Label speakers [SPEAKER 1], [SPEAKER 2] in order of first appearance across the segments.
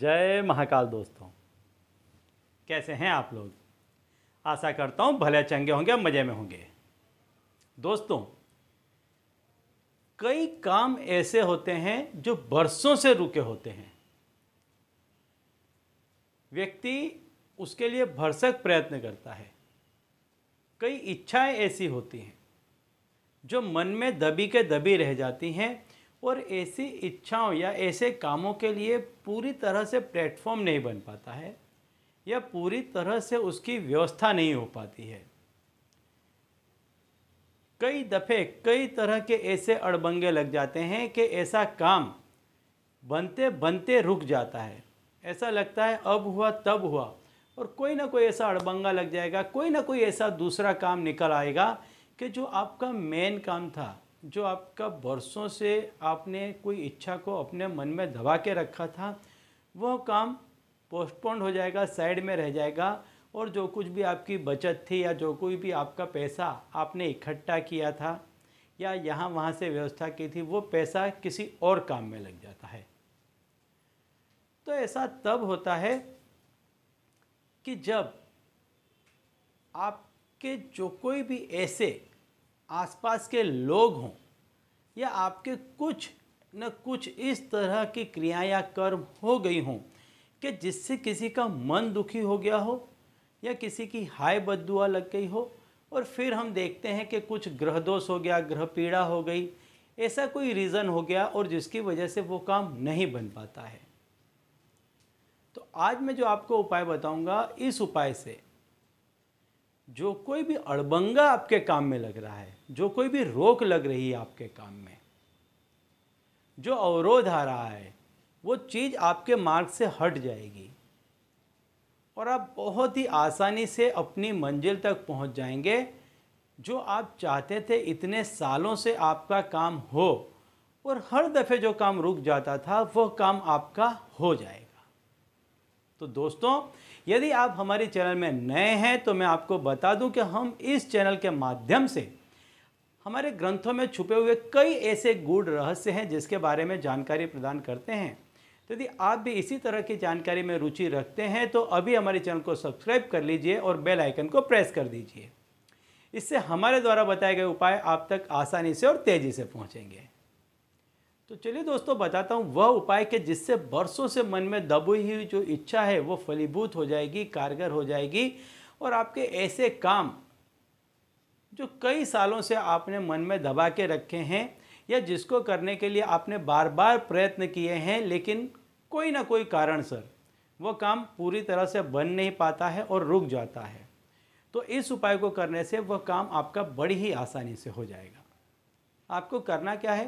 [SPEAKER 1] जय महाकाल दोस्तों कैसे हैं आप लोग आशा करता हूँ भले चंगे होंगे और मज़े में होंगे दोस्तों कई काम ऐसे होते हैं जो बरसों से रुके होते हैं व्यक्ति उसके लिए भरसक प्रयत्न करता है कई इच्छाएं ऐसी होती हैं जो मन में दबी के दबी रह जाती हैं और ऐसी इच्छाओं या ऐसे कामों के लिए पूरी तरह से प्लेटफॉर्म नहीं बन पाता है या पूरी तरह से उसकी व्यवस्था नहीं हो पाती है कई दफ़े कई तरह के ऐसे अड़बंगे लग जाते हैं कि ऐसा काम बनते बनते रुक जाता है ऐसा लगता है अब हुआ तब हुआ और कोई ना कोई ऐसा अड़बंगा लग जाएगा कोई ना कोई ऐसा दूसरा काम निकल आएगा कि जो आपका मेन काम था जो आपका वर्षों से आपने कोई इच्छा को अपने मन में दबा के रखा था वह काम पोस्टपोन्ड हो जाएगा साइड में रह जाएगा और जो कुछ भी आपकी बचत थी या जो कोई भी आपका पैसा आपने इकट्ठा किया था या यहाँ वहाँ से व्यवस्था की थी वो पैसा किसी और काम में लग जाता है तो ऐसा तब होता है कि जब आपके जो कोई भी ऐसे आसपास के लोग हों या आपके कुछ न कुछ इस तरह की क्रिया या कर्म हो गई हों कि जिससे किसी का मन दुखी हो गया हो या किसी की हाय बदुआ लग गई हो और फिर हम देखते हैं कि कुछ ग्रह दोष हो गया ग्रह पीड़ा हो गई ऐसा कोई रीज़न हो गया और जिसकी वजह से वो काम नहीं बन पाता है तो आज मैं जो आपको उपाय बताऊंगा इस उपाय से जो कोई भी अड़बंगा आपके काम में लग रहा है जो कोई भी रोक लग रही है आपके काम में जो अवरोध आ रहा है वो चीज़ आपके मार्ग से हट जाएगी और आप बहुत ही आसानी से अपनी मंजिल तक पहुंच जाएंगे जो आप चाहते थे इतने सालों से आपका काम हो और हर दफ़े जो काम रुक जाता था वह काम आपका हो जाएगा तो दोस्तों यदि आप हमारे चैनल में नए हैं तो मैं आपको बता दूं कि हम इस चैनल के माध्यम से हमारे ग्रंथों में छुपे हुए कई ऐसे गूढ़ रहस्य हैं जिसके बारे में जानकारी प्रदान करते हैं तो यदि आप भी इसी तरह की जानकारी में रुचि रखते हैं तो अभी हमारे चैनल को सब्सक्राइब कर लीजिए और बेल आइकन को प्रेस कर दीजिए इससे हमारे द्वारा बताए गए उपाय आप तक आसानी से और तेज़ी से पहुँचेंगे तो चलिए दोस्तों बताता हूँ वह उपाय के जिससे बरसों से मन में दबी हुई जो इच्छा है वो फलीभूत हो जाएगी कारगर हो जाएगी और आपके ऐसे काम जो कई सालों से आपने मन में दबा के रखे हैं या जिसको करने के लिए आपने बार बार प्रयत्न किए हैं लेकिन कोई ना कोई कारण सर वो काम पूरी तरह से बन नहीं पाता है और रुक जाता है तो इस उपाय को करने से वह काम आपका बड़ी ही आसानी से हो जाएगा आपको करना क्या है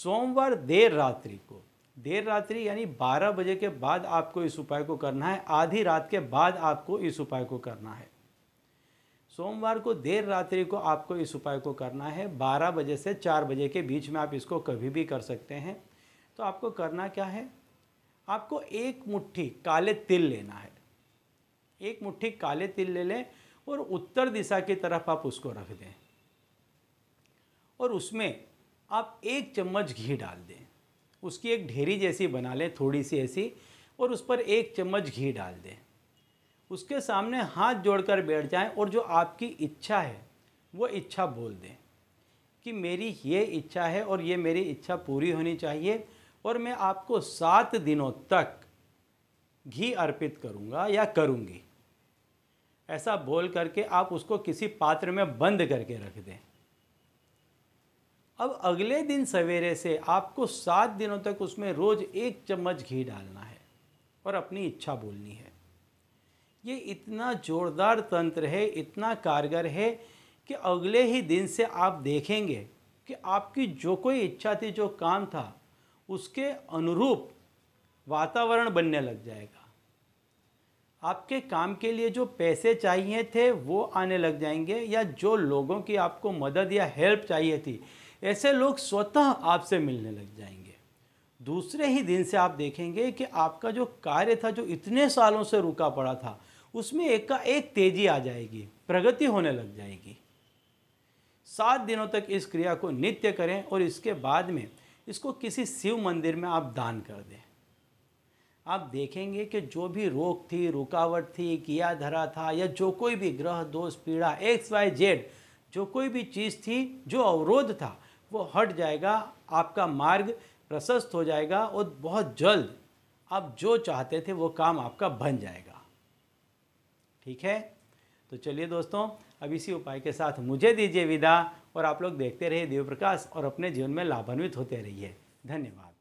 [SPEAKER 1] सोमवार देर रात्रि को देर रात्रि यानी 12 बजे के बाद आपको इस उपाय को करना है आधी रात के बाद आपको इस उपाय को करना है सोमवार को देर रात्रि को आपको इस उपाय को करना है 12 बजे से 4 बजे के बीच में आप इसको कभी भी कर सकते हैं तो आपको करना क्या है आपको एक मुट्ठी काले तिल लेना है एक मुट्ठी काले तिल ले लें और उत्तर दिशा की तरफ आप उसको रख दें और उसमें आप एक चम्मच घी डाल दें उसकी एक ढेरी जैसी बना लें थोड़ी सी ऐसी और उस पर एक चम्मच घी डाल दें उसके सामने हाथ जोड़कर बैठ जाएं और जो आपकी इच्छा है वो इच्छा बोल दें कि मेरी ये इच्छा है और ये मेरी इच्छा पूरी होनी चाहिए और मैं आपको सात दिनों तक घी अर्पित करूँगा या करूँगी ऐसा बोल करके आप उसको किसी पात्र में बंद करके रख दें अब अगले दिन सवेरे से आपको सात दिनों तक उसमें रोज़ एक चम्मच घी डालना है और अपनी इच्छा बोलनी है ये इतना ज़ोरदार तंत्र है इतना कारगर है कि अगले ही दिन से आप देखेंगे कि आपकी जो कोई इच्छा थी जो काम था उसके अनुरूप वातावरण बनने लग जाएगा आपके काम के लिए जो पैसे चाहिए थे वो आने लग जाएंगे या जो लोगों की आपको मदद या हेल्प चाहिए थी ऐसे लोग स्वतः आपसे मिलने लग जाएंगे दूसरे ही दिन से आप देखेंगे कि आपका जो कार्य था जो इतने सालों से रुका पड़ा था उसमें एक का एक तेजी आ जाएगी प्रगति होने लग जाएगी सात दिनों तक इस क्रिया को नित्य करें और इसके बाद में इसको किसी शिव मंदिर में आप दान कर दें आप देखेंगे कि जो भी रोग थी रुकावट थी किया धरा था या जो कोई भी ग्रह दोष पीड़ा एक्स वाई जेड जो कोई भी चीज़ थी जो अवरोध था वो हट जाएगा आपका मार्ग प्रशस्त हो जाएगा और बहुत जल्द आप जो चाहते थे वो काम आपका बन जाएगा ठीक है तो चलिए दोस्तों अब इसी उपाय के साथ मुझे दीजिए विदा और आप लोग देखते रहिए देव प्रकाश और अपने जीवन में लाभान्वित होते रहिए धन्यवाद